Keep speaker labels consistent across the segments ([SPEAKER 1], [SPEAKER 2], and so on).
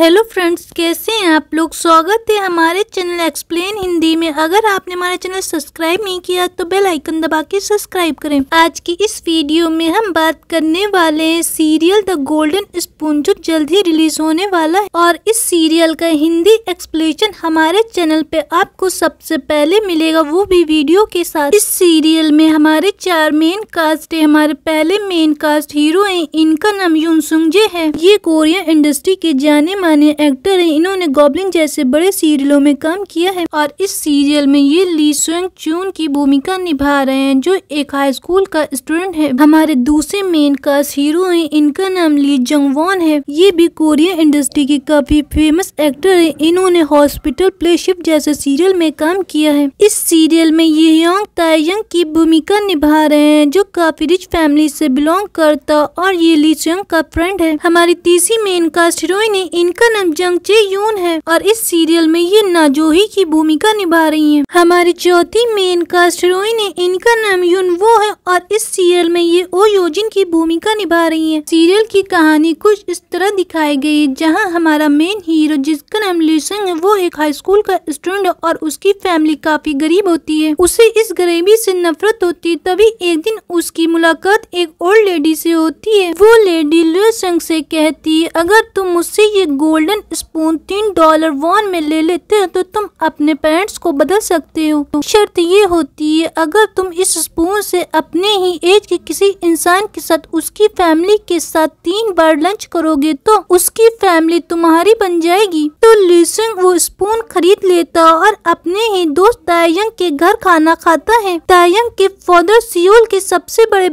[SPEAKER 1] hello friends कैसे हैं आप लोग स्वागत है हमारे चैनल एक्सप्लेन हिंदी में अगर आपने हमारा चैनल सब्सक्राइब नहीं किया तो बेल आइकन दबा के सब्सक्राइब करें आज की इस वीडियो में हम बात करने वाले हैं सीरियल द गोल्डन स्पून जो जल्द ही रिलीज होने वाला है और इस सीरियल का हिंदी एक्सप्लेनेशन हमारे चैनल पे आपको सबसे पहले मिलेगा वो भी वीडियो के साथ इस सीरियल में हमारे चार मेन कास्ट है हमारे पहले मेन कास्ट हीरो है इनका नाम यून सुंगजे है ये कोरियन इंडस्ट्री के जाने खाने एक्टर हैं इन्होंने गॉबलिन जैसे बड़े सीरियलों में काम किया है और इस सीरियल में ये ली स्वयं चून की भूमिका निभा रहे हैं जो एक हाई स्कूल का स्टूडेंट है हमारे दूसरे मेन कास्ट हीरो हैं इनका नाम ली जंग वॉन है ये भी कोरियन इंडस्ट्री के काफी फेमस एक्टर है इन्होंने हॉस्पिटल प्लेशिप जैसे सीरियल में काम किया है इस सीरियल में ये योंग तायंग की भूमिका निभा रहे हैं जो काफी रिच फैमिली से बिलोंग करता और ये ली स्वयं का फ्रेंड है हमारी तीसरी मेन कास्ट हीरोइन ने इनका इसका नाम जंग चे यून है और इस सीरियल में ये नाजोही की भूमिका निभा रही है हमारी चौथी मेन कास्ट हीरोइन है इनका नाम यून वो है और इस सीरियल में ये ओ योजिन की भूमिका निभा रही है सीरियल की कहानी कुछ इस तरह दिखाई गई है जहाँ हमारा मेन हीरो जिसका नाम लिसंग है वो एक हाई स्कूल का स्टूडेंट है और उसकी फैमिली काफी गरीब होती है उसे इस गरीबी से नफरत होती है तभी एक दिन उसकी मुलाकात एक ओल्ड लेडी से होती है वो लेडी लुसंग से कहती है अगर तुम मुझसे ये गोल्डन स्पून तीन डॉलर वन में ले लेते हैं तो तुम अपने पैंट्स को बदल सकते हो शर्त ये होती है अगर तुम इस स्पून से अपने ही एज के किसी इंसान के साथ उसकी फैमिली के साथ तीन बार लंच करोगे तो उसकी फैमिली तुम्हारी बन जाएगी तो लीसिंग वो स्पून खरीद लेता और अपने ही दोस्त तायंग के घर खाना खाता है तायंग के फादर सियोल के सबसे बड़े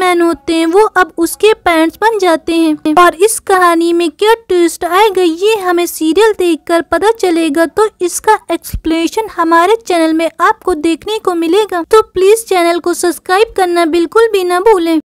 [SPEAKER 1] मैन होते हैं वो अब उसके पैंट बन जाते हैं और इस कहानी में क्या ट्विस्ट आएगा दिए ये हमें सीरियल देखकर पता चलेगा तो इसका एक्सप्लेनेशन हमारे चैनल में आपको देखने को मिलेगा तो प्लीज चैनल को सब्सक्राइब करना बिल्कुल भी ना भूलें